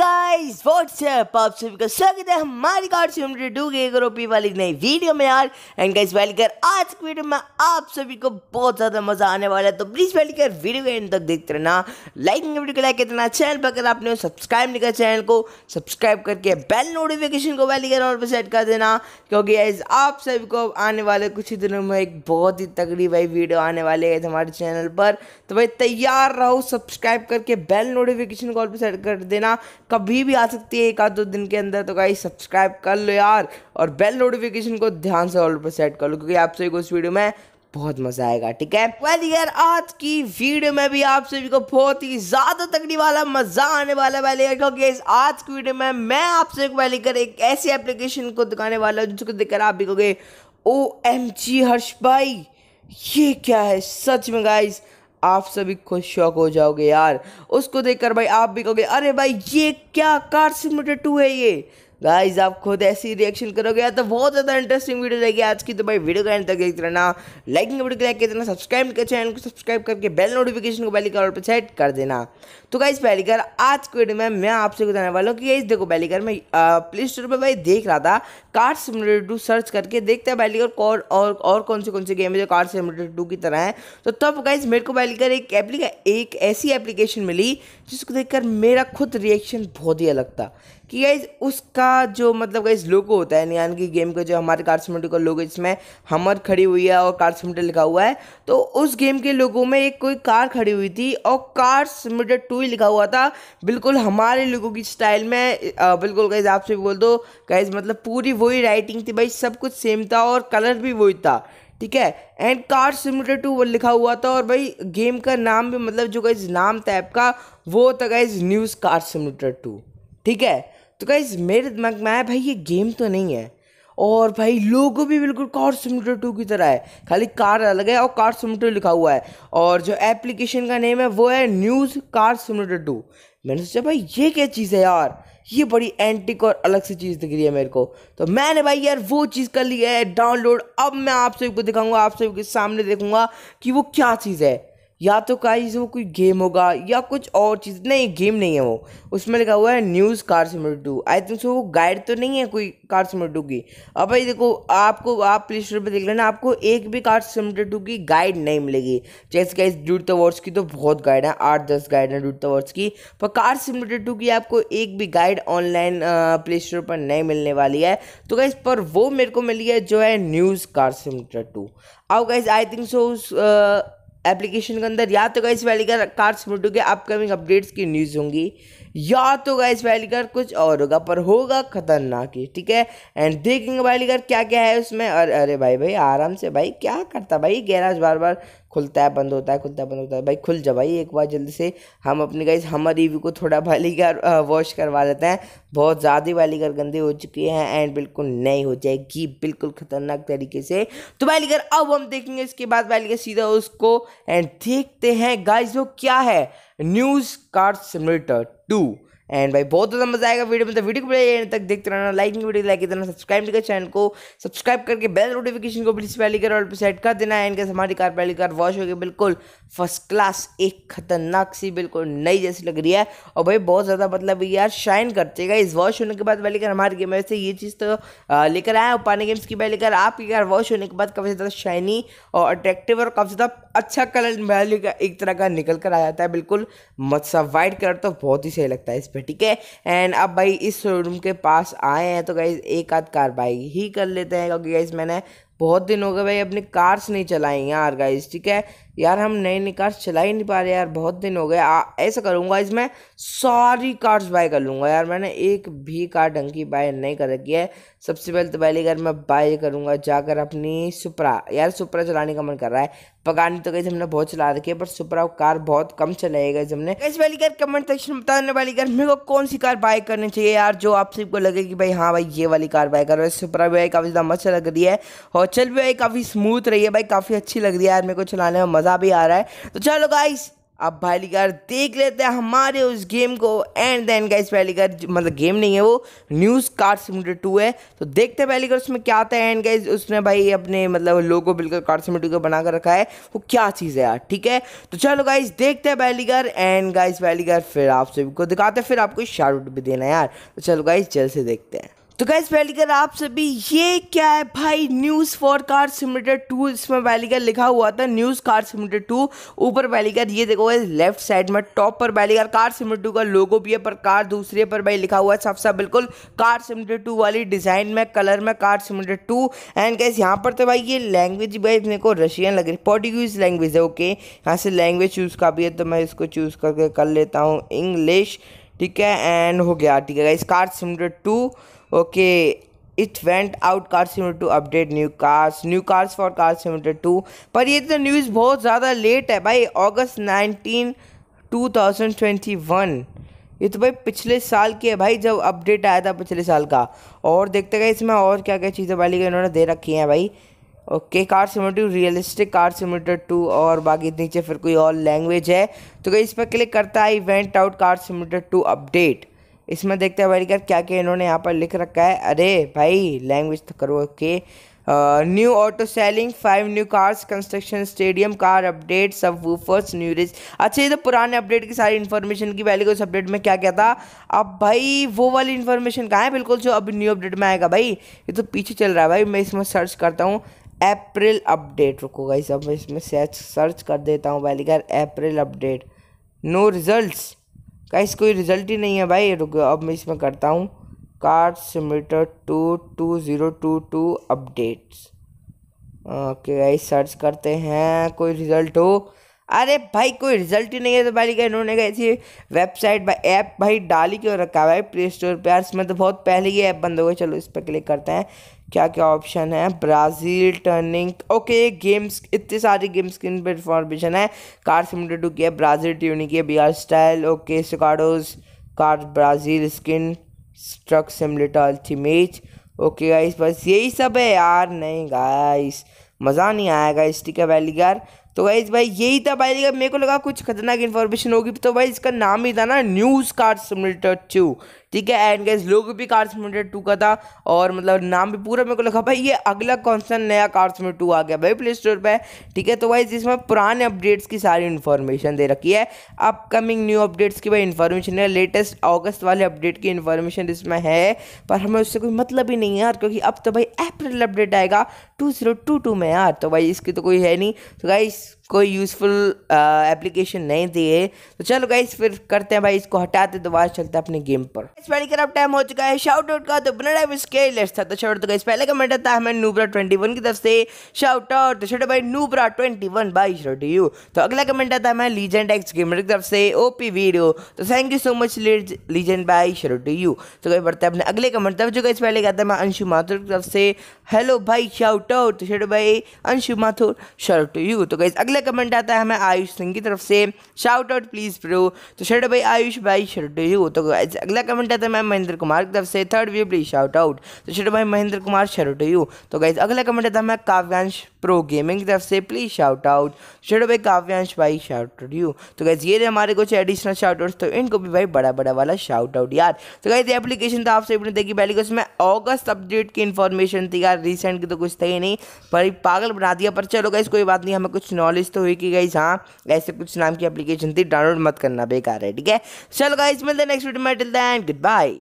guys WhatsApp आप सभी का स्वागत है हमारी कार्ड से हंड्रेड टू के ग्रोपी वाली नई वीडियो में यार एंड गाइस वेलकर आज की वीडियो में आप सभी को बहुत ज़्यादा मज़ा आने वाला है तो प्लीज़ वेलकर वीडियो के एंड तक देखते रहना लाइक वीडियो को लाइक करना चैनल पर अगर आपने सब्सक्राइब नहीं किया चैनल को सब्सक्राइब करके बेल नोटिफिकेशन को वेलकर और सेट कर देना क्योंकि गाइज आप सभी को आने वाले कुछ ही दिनों में एक बहुत ही तगड़ी भाई वीडियो आने वाले है हमारे चैनल पर तो भाई तैयार रहो सब्सक्राइब करके बेल नोटिफिकेशन को और सेट कर देना कभी भी आ सकती है एक आध दो दिन के अंदर तो गाइस सब्सक्राइब कर लो यार और बेल नोटिफिकेशन को ध्यान से ऑल पर सेट कर लो क्योंकि आप सभी को इस वीडियो में बहुत मजा आएगा ठीक है वेल यार आज की वीडियो में भी आप सभी को बहुत ही ज्यादा तगड़ी वाला मजा आने वाला है क्योंकि इस आज की वीडियो में मैं आपसे एक वाली कर एक ऐसी एप्लीकेशन को दिखाने वाला हूँ जिसको देखकर आप भी कहोगे ओ एम जी हर्ष भाई ये क्या है सच में गाइस आप सभी खुद शौक हो जाओगे यार उसको देखकर भाई आप भी कहोगे अरे भाई ये क्या कार सिमुलेटर टू है ये गाइज आप खुद ऐसी रिएक्शन करोगे तो बहुत ज़्यादा इंटरेस्टिंग वीडियो रहेगी आज की तो भाई वीडियो का एंड तक देखते रहना लाइक वीडियो लाइक देना सब्सक्राइब कर चैनल को सब्सक्राइब करके बेल नोटिफिकेशन को बैली कॉल पर सेट कर देना तो गाइज पहली कर आज की वीडियो में मैं आपसे बताने वाला हूँ कि गाइज देखो पहली कर मैं प्ले स्टोर पर भाई देख रहा था कार्ड सिमुलेटर टू सर्च करके देखते हैं पहली और और कौन से कौन से गेम है जो कार्ड सिमुलेटर टू की तरह है तो तब गाइज मेरे को पहली कर एक एप्लीके एक ऐसी एप्लीकेशन मिली जिसको देखकर मेरा खुद रिएक्शन बहुत ही अलग था कि गाइज उसका जो मतलब गाइज लोगो होता है नियान की गेम का जो हमारे कार्ड मिनटो का लोगो जिसमें हमर खड़ी हुई है और कार्ड मिनटो लिखा हुआ है तो उस गेम के लोगों में एक कोई कार खड़ी हुई थी और कार्स मिनटो टू ही लिखा हुआ था बिल्कुल हमारे लोगों की स्टाइल में आ, बिल्कुल गाइज आपसे बोल दो गाइज मतलब पूरी वही राइटिंग थी भाई सब कुछ सेम था और कलर भी वही था ठीक है एंड कार सिमिलर टू वो लिखा हुआ था और भाई गेम का नाम भी मतलब जो गाइज नाम था ऐप का वो था guys news car similar to ठीक है तो गाइज मेरे दिमाग में आया भाई ये गेम तो नहीं है और भाई लोगो भी बिल्कुल कार सिमटर टू की तरह है खाली कार अलग है और कार सिमटर लिखा हुआ है और जो एप्लीकेशन का नेम है वो है न्यूज़ कार सिमटर टू मैंने सोचा भाई ये क्या चीज़ है यार ये बड़ी एंटिक और अलग सी चीज़ दिख रही है मेरे को तो मैंने भाई यार वो चीज़ कर ली है डाउनलोड अब मैं आप सभी को दिखाऊंगा आप सभी के सामने देखूंगा कि वो क्या चीज़ है या तो गाइस वो कोई गेम होगा या कुछ और चीज़ नहीं गेम नहीं है वो उसमें लिखा हुआ है news car simulator two I think so तो वो गाइड तो नहीं है कोई कार सिमर टू की अब भाई देखो आपको आप प्ले स्टोर पर देख लेना आपको एक भी कार सिमर टू की गाइड नहीं मिलेगी जैसे गाइस ड्यूट द वर्ड्स की तो बहुत गाइड है आठ दस गाइड है ड्यूट द वर्ड्स की पर कार सिमर टू की आपको एक भी गाइड ऑनलाइन प्ले स्टोर पर नहीं मिलने वाली है तो गाइज पर वो मेरे को मिली है जो है न्यूज़ कार सिमर टू अब गाइज आई थिंक सो उस एप्लीकेशन के अंदर या तो गाइस वैलीगर कार्ड्स मोटो के अपकमिंग अपडेट्स की न्यूज़ होंगी या तो गाइस वैलीगर कुछ और होगा पर होगा खतरनाक ही ठीक है एंड देखेंगे वैलीगर क्या क्या है उसमें और अरे भाई भाई आराम से भाई क्या करता भाई गैराज बार बार खुलता है बंद होता है खुलता है बंद होता है भाई खुल जा भाई एक बार जल्दी से हम अपने गाइस हमारे ईवी को थोड़ा बालीगर वॉश करवा लेते हैं बहुत ज़्यादा वाली बालीगर गंदे हो चुकी हैं एंड बिल्कुल नहीं हो जाएगी बिल्कुल ख़तरनाक तरीके से तो बालीगर अब हम देखेंगे इसके बाद बालीगर सीधा उसको एंड देखते हैं गाइज वो क्या है news card simulator two and भाई बहुत ज़्यादा मजा आएगा वीडियो में तो वीडियो को एंड तक देखते रहना लाइक वीडियो लाइक इतना सब्सक्राइब करके चैनल को सब्सक्राइब करके बेल नोटिफिकेशन को प्लीज पहली कर और सेट कर देना एंड कैसे हमारी कार पहली कार वॉश होगी बिल्कुल फर्स्ट क्लास एक खतरनाक सी बिल्कुल नई जैसी लग रही है और भाई बहुत ज़्यादा मतलब यार शाइन करते है इस वॉश होने के बाद पहली कार हमारे गेम से ये चीज़ तो लेकर आए और पानी गेम्स की पहली कार आपकी कार वॉश होने के बाद काफ़ी ज़्यादा शाइनी और अट्रैक्टिव और काफ़ी ज़्यादा अच्छा कलर वैल्यू का एक तरह का निकल कर आ जाता है बिल्कुल मत सा वाइट कलर तो बहुत ही सही लगता है इस पर ठीक है एंड अब भाई इस शोरूम के पास आए हैं तो गाइज एक आध कार बाई ही कर लेते हैं क्योंकि गाइज मैंने बहुत दिन हो गए भाई अपनी कार्स नहीं चलाई यार गाइज ठीक है यार हम नई नई कार्स चला ही नहीं पा रहे यार बहुत दिन हो गए ऐसा करूँगा इसमें सारी कार्ड्स बाय कर लूँगा यार मैंने एक भी कार्ड ढंग की बाय नहीं कर रखी है सबसे पहले तो पहली बार मैं बाय करूँगा जाकर अपनी सुपरा यार सुपरा चलाने का मन कर रहा है पकानी तो कैसे हमने बहुत चला रखी है पर सुपरा कार बहुत कम चलाएगा हमने कैसे वाली कार कमेंट सेक्शन में बताने वाली कार मेरे को कौन सी कार बाय करनी चाहिए यार जो आप सबको लगे कि भाई हाँ भाई ये वाली कार बाय करो सुपरा भी काफ़ी ज़्यादा मस्त लग रही है और चल भी काफ़ी स्मूथ रही है भाई काफ़ी अच्छी लग रही है यार मेरे को चलाने में मज़ा भी आ रहा है तो चलो गाइस अब भाई देख लेते हैं हमारे उस गेम को एंड देन गाइस पहली मतलब गेम नहीं है वो न्यूज़ कार्ड सिमुलेटर टू है तो देखते हैं पहली कार उसमें क्या आता है एंड गाइस उसने भाई अपने मतलब लोगो बिल्कुल कार्ड सिमुलेटर को बना कर रखा है वो क्या चीज़ है यार ठीक है तो चलो गाइस देखते हैं पहली कार एंड गाइस पहली कार फिर आप सभी को दिखाते हैं फिर आपको शार्ट भी देना है यार तो चलो गाइस जल्द से देखते हैं तो गैस वैलीगर आप सभी ये क्या है भाई news for car simulator two इसमें वैलीगर लिखा हुआ था न्यूज़ कार सिमिलेटर टू ऊपर वैलीगर ये देखो गैस लेफ्ट साइड में टॉप पर वैलीगर कार सिमिलेटर टू का लोगो भी है पर कार दूसरे पर भाई लिखा हुआ है साफ साफ बिल्कुल कार सिमिलेटर टू वाली डिज़ाइन में कलर में car simulator two and gas यहाँ पर तो भाई ये लैंग्वेज भाई मेरे को रशियन लग रही पोर्टुगीज लैंग्वेज है ओके यहाँ से लैंग्वेज चूज़ का भी है तो मैं इसको चूज़ करके कर लेता हूँ इंग्लिश ठीक है एंड हो गया ठीक है इस car simulator two okay it went out car simulator two update new cars new cars for car simulator two पर ये तो न्यूज़ बहुत ज़्यादा लेट है भाई अगस्त ट्वेंटी वन ये तो भाई पिछले साल की है भाई जब अपडेट आया था पिछले साल का और देखते गए इसमें और क्या क्या चीज़ें वाली इन्होंने दे रखी हैं भाई okay car simulator realistic car simulator two और बाकी नीचे फिर कोई और लैंग्वेज है तो कहीं इस पर क्लिक करता है event out car simulator two update इसमें देखते हैं भाई क्या क्या क्या इन्होंने यहाँ पर लिख रखा है अरे भाई लैंग्वेज तो करो okay new auto selling five new cars construction stadium car update सब वूफर्स न्यू रिज अच्छा ये तो पुराने अपडेट की सारी इन्फॉर्मेशन की वैल्यू उस अपडेट में क्या क्या था अब भाई वो वाली इन्फॉर्मेशन कहाँ है बिल्कुल जो अब न्यू अपडेट में आएगा भाई ये तो पीछे चल रहा है भाई मैं इसमें सर्च करता हूँ अप्रैल अपडेट रुको गाइस सब इसमें सर्च कर देता हूँ valley April update no result कैसे कोई रिजल्ट ही नहीं है भाई रुक अब मैं इसमें करता हूँ card simulator two two zero two two updates okay guys search करते हैं कोई रिजल्ट हो अरे भाई कोई रिजल्ट ही नहीं है तो भाई क्या इन्होंने कहा ऐसी वेबसाइट भाई ऐप भाई डाली क्यों रखा है भाई प्ले स्टोर पर यार इसमें तो बहुत पहले ही ऐप बंद हो गया चलो इस पर क्लिक करते हैं क्या क्या ऑप्शन है ब्राज़ील टर्निंग ओके गेम्स इतनी सारी गेम स्क्रीन पर इंफॉर्मेशन है कार सिमटर टू किया है ब्राज़ील ट्यूनिंग किया बी स्टाइल ओके स्काडोज car Brazil skin struck simulator ultimate okay guys बस यही सब है यार नहीं गाइस मज़ा नहीं आएगा इस टीका वैली यार तो गाइज़ भाई यही था भाई मेरे को लगा कुछ खतरनाक इन्फॉर्मेशन होगी तो भाई इसका नाम ही था ना न्यूज़ कार्ड सिमिलेटर टू ठीक है एंड गाइज लोग भी कार्ड सिमिलेटर टू का था और मतलब नाम भी पूरा मेरे को लगा भाई ये अगला कौन सा नया कार्ड सिमिलेटर टू आ गया भाई प्ले स्टोर पर ठीक है तो भाई इसमें पुराने अपडेट्स की सारी इन्फॉर्मेशन दे रखी है अपकमिंग न्यू अपडेट्स की भाई इन्फॉर्मेशन है लेटेस्ट अगस्त वाले अपडेट की इन्फॉर्मेशन इसमें है पर हमें उससे कोई मतलब ही नहीं है यार क्योंकि अब तो भाई अप्रैल अपडेट आएगा टू जीरो टू टू में यार तो भाई इसकी तो कोई है नहीं तो गाइज yes कोई यूज़फुल एप्लीकेशन नहीं दी है तो चलो गाइस फिर करते हैं भाई इसको हटाते दोबारा चलते हैं अपने गेम पर इस बारी खराब टाइम हो चुका है शाउट आउट का तो बनाडा स्केल था तो छोटे तो गाइस पहले कमेंट आता है हमें नूबरा ट्वेंटी वन की तरफ से शाउट आउट तो छोटे भाई नूबरा twenty one by shout you तो अगला कमेंट आता है हमें लीजेंड एक्स गेमर की तरफ से ओ पी वीडियो तो thank you so much legend by shout you तो कहीं बढ़ते हैं अपने अगले कमेंट तरफ जो गाइस पहले कहता है मैं अंशु माथुर की तरफ से हेलो भाई शाउट आउट तो छोटे भाई अंशु माथुर शोट यू तो गाइस अगले अगला कमेंट आता है हमें आयुष सिंह की तरफ से शाउट आउट प्लीज़ प्रो तो शर्ट भाई आयुष भाई शर्ट यू तो अगला कमेंट आता है मैं महेंद्र कुमार की तरफ से third view please shout out तो शर्ट भाई महेंद्र कुमार शर्ट यू तो गाइज अगला कमेंट आता है मैं काव्यांश प्रो गेमिंग की तरफ से प्लीज़ शाउट आउट शेडो भाई काव्यांश भाई शाउट यू तो गैस ये रहे हमारे कुछ एडिशनल शाउट आउट तो इनको भी भाई बड़ा बड़ा वाला शाउट आउट यार तो गैस ये एप्लीकेशन तो आपसे अपने देखी पहले कुछ उसमें ऑगस्ट अपडेट की इन्फॉर्मेशन थी यार रिसेंट की तो कुछ था ही नहीं पर पागल बना दिया पर चलो गैस कोई बात नहीं हमें कुछ नॉलेज तो हुई कि गई हाँ ऐसे कुछ नाम की एप्लीकेशन थी डाउनलोड मत करना बेकार है ठीक है चलो गाइस मिलते हैं नेक्स्ट वीडियो में टिल दैन गुड बाय